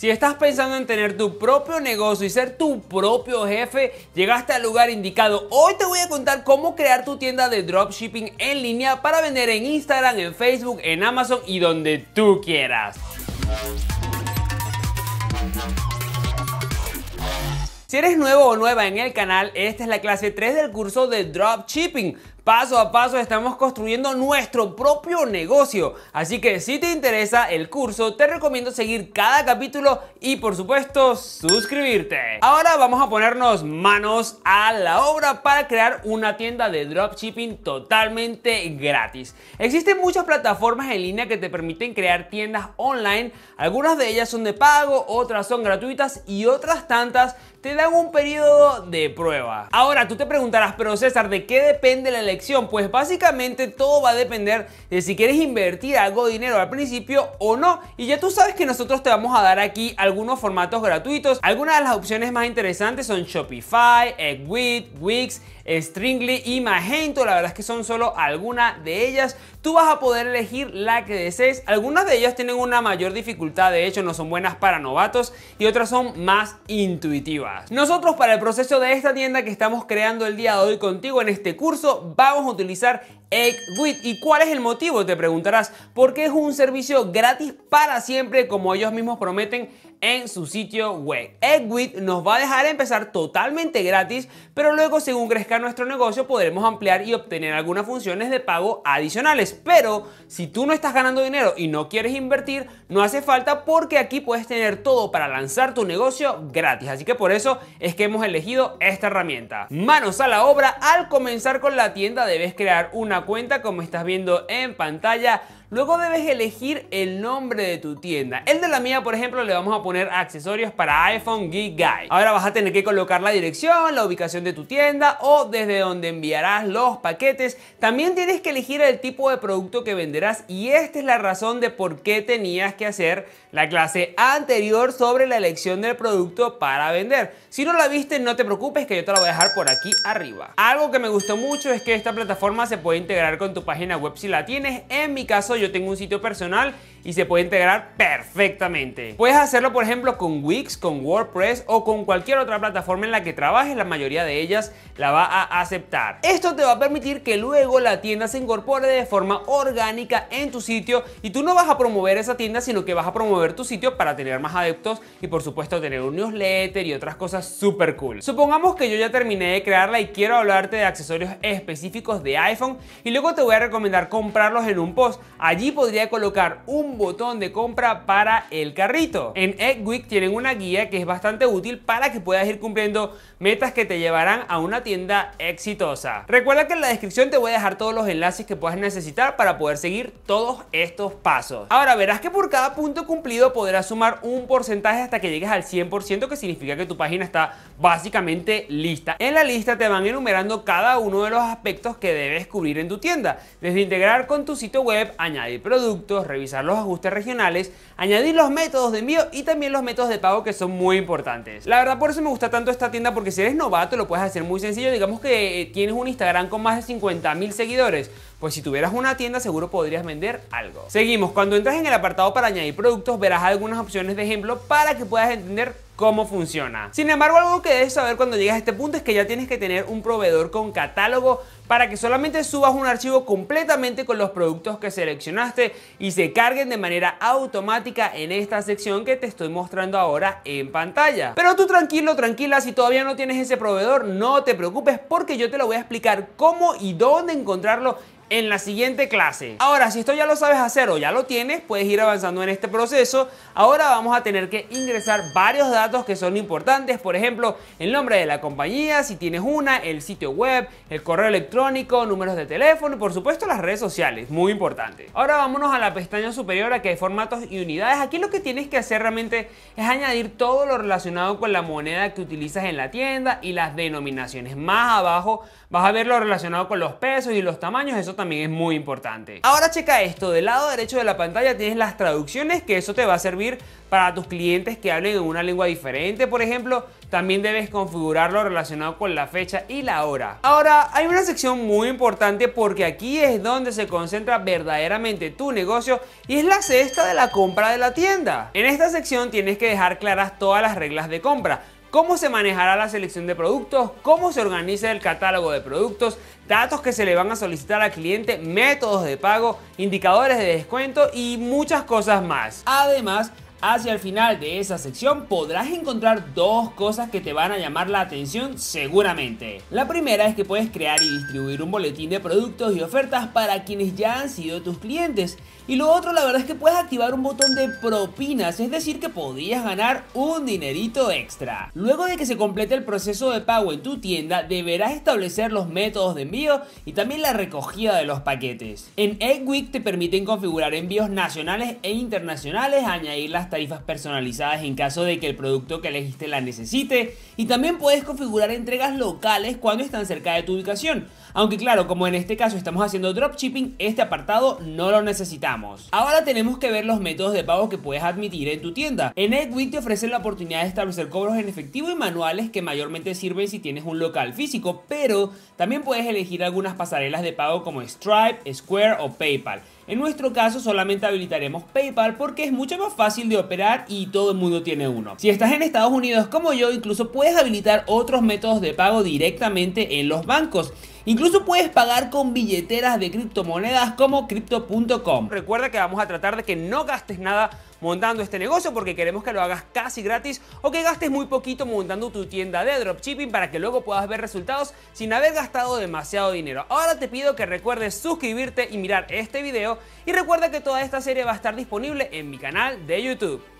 Si estás pensando en tener tu propio negocio y ser tu propio jefe, llegaste al lugar indicado. Hoy te voy a contar cómo crear tu tienda de dropshipping en línea para vender en Instagram, en Facebook, en Amazon y donde tú quieras. Si eres nuevo o nueva en el canal, esta es la clase 3 del curso de dropshipping. Paso a paso estamos construyendo nuestro propio negocio, así que si te interesa el curso te recomiendo seguir cada capítulo y por supuesto suscribirte. Ahora vamos a ponernos manos a la obra para crear una tienda de dropshipping totalmente gratis. Existen muchas plataformas en línea que te permiten crear tiendas online, algunas de ellas son de pago, otras son gratuitas y otras tantas te dan un periodo de prueba. Ahora tú te preguntarás, pero César, ¿de qué depende la elección? Pues básicamente todo va a depender de si quieres invertir algo de dinero al principio o no. Y ya tú sabes que nosotros te vamos a dar aquí algunos formatos gratuitos. Algunas de las opciones más interesantes son Shopify, Eggwit, Wix, Stringly y Magento. La verdad es que son solo algunas de ellas. Tú vas a poder elegir la que desees. Algunas de ellas tienen una mayor dificultad, de hecho no son buenas para novatos y otras son más intuitivas. Nosotros para el proceso de esta tienda que estamos creando el día de hoy contigo en este curso vamos a utilizar EggWit. ¿Y cuál es el motivo? Te preguntarás. Porque es un servicio gratis para siempre como ellos mismos prometen en su sitio web. Edwit nos va a dejar empezar totalmente gratis, pero luego según crezca nuestro negocio podremos ampliar y obtener algunas funciones de pago adicionales. Pero si tú no estás ganando dinero y no quieres invertir, no hace falta porque aquí puedes tener todo para lanzar tu negocio gratis. Así que por eso es que hemos elegido esta herramienta. Manos a la obra, al comenzar con la tienda debes crear una cuenta como estás viendo en pantalla Luego debes elegir el nombre de tu tienda. El de la mía, por ejemplo, le vamos a poner accesorios para iPhone Geek Guy. Ahora vas a tener que colocar la dirección, la ubicación de tu tienda o desde donde enviarás los paquetes. También tienes que elegir el tipo de producto que venderás y esta es la razón de por qué tenías que hacer la clase anterior sobre la elección del producto para vender. Si no la viste, no te preocupes que yo te la voy a dejar por aquí arriba. Algo que me gustó mucho es que esta plataforma se puede integrar con tu página web si la tienes. En mi caso yo tengo un sitio personal y se puede integrar perfectamente. Puedes hacerlo por ejemplo con Wix, con WordPress o con cualquier otra plataforma en la que trabajes, la mayoría de ellas la va a aceptar. Esto te va a permitir que luego la tienda se incorpore de forma orgánica en tu sitio y tú no vas a promover esa tienda, sino que vas a promover tu sitio para tener más adeptos y por supuesto tener un newsletter y otras cosas súper cool. Supongamos que yo ya terminé de crearla y quiero hablarte de accesorios específicos de iPhone y luego te voy a recomendar comprarlos en un post. Allí podría colocar un botón de compra para el carrito. En Eggwick tienen una guía que es bastante útil para que puedas ir cumpliendo metas que te llevarán a una tienda exitosa. Recuerda que en la descripción te voy a dejar todos los enlaces que puedas necesitar para poder seguir todos estos pasos. Ahora verás que por cada punto cumplido podrás sumar un porcentaje hasta que llegues al 100% que significa que tu página está básicamente lista. En la lista te van enumerando cada uno de los aspectos que debes cubrir en tu tienda, desde integrar con tu sitio web, añadir productos, revisar los ajustes regionales, añadir los métodos de envío y también los métodos de pago que son muy importantes. La verdad por eso me gusta tanto esta tienda porque si eres novato lo puedes hacer muy sencillo, digamos que eh, tienes un Instagram con más de 50.000 seguidores, pues si tuvieras una tienda seguro podrías vender algo. Seguimos, cuando entras en el apartado para añadir productos verás algunas opciones de ejemplo para que puedas entender cómo funciona. Sin embargo, algo que debes saber cuando llegas a este punto es que ya tienes que tener un proveedor con catálogo para que solamente subas un archivo completamente con los productos que seleccionaste y se carguen de manera automática en esta sección que te estoy mostrando ahora en pantalla. Pero tú tranquilo, tranquila, si todavía no tienes ese proveedor, no te preocupes porque yo te lo voy a explicar cómo y dónde encontrarlo en la siguiente clase. Ahora, si esto ya lo sabes hacer o ya lo tienes, puedes ir avanzando en este proceso. Ahora vamos a tener que ingresar varios datos que son importantes, por ejemplo, el nombre de la compañía, si tienes una, el sitio web, el correo electrónico, números de teléfono y por supuesto las redes sociales, muy importante. Ahora vámonos a la pestaña superior a que hay formatos y unidades. Aquí lo que tienes que hacer realmente es añadir todo lo relacionado con la moneda que utilizas en la tienda y las denominaciones. Más abajo vas a ver lo relacionado con los pesos y los tamaños, eso también es muy importante. Ahora checa esto, del lado derecho de la pantalla tienes las traducciones, que eso te va a servir para tus clientes que hablen en una lengua diferente, por ejemplo, también debes configurarlo relacionado con la fecha y la hora. Ahora, hay una sección muy importante porque aquí es donde se concentra verdaderamente tu negocio y es la cesta de la compra de la tienda. En esta sección tienes que dejar claras todas las reglas de compra cómo se manejará la selección de productos, cómo se organiza el catálogo de productos, datos que se le van a solicitar al cliente, métodos de pago, indicadores de descuento y muchas cosas más. Además, Hacia el final de esa sección podrás encontrar dos cosas que te van a llamar la atención seguramente. La primera es que puedes crear y distribuir un boletín de productos y ofertas para quienes ya han sido tus clientes. Y lo otro la verdad es que puedes activar un botón de propinas, es decir que podrías ganar un dinerito extra. Luego de que se complete el proceso de pago en tu tienda, deberás establecer los métodos de envío y también la recogida de los paquetes. En Eggweek te permiten configurar envíos nacionales e internacionales, añadir las tarifas personalizadas en caso de que el producto que elegiste la necesite y también puedes configurar entregas locales cuando están cerca de tu ubicación. Aunque claro, como en este caso estamos haciendo dropshipping, este apartado no lo necesitamos. Ahora tenemos que ver los métodos de pago que puedes admitir en tu tienda. En Edwin te ofrece la oportunidad de establecer cobros en efectivo y manuales que mayormente sirven si tienes un local físico, pero también puedes elegir algunas pasarelas de pago como Stripe, Square o PayPal. En nuestro caso solamente habilitaremos PayPal porque es mucho más fácil de operar y todo el mundo tiene uno. Si estás en Estados Unidos como yo, incluso puedes habilitar otros métodos de pago directamente en los bancos. Incluso puedes pagar con billeteras de criptomonedas como crypto.com. Recuerda que vamos a tratar de que no gastes nada montando este negocio porque queremos que lo hagas casi gratis o que gastes muy poquito montando tu tienda de dropshipping para que luego puedas ver resultados sin haber gastado demasiado dinero. Ahora te pido que recuerdes suscribirte y mirar este video y recuerda que toda esta serie va a estar disponible en mi canal de YouTube.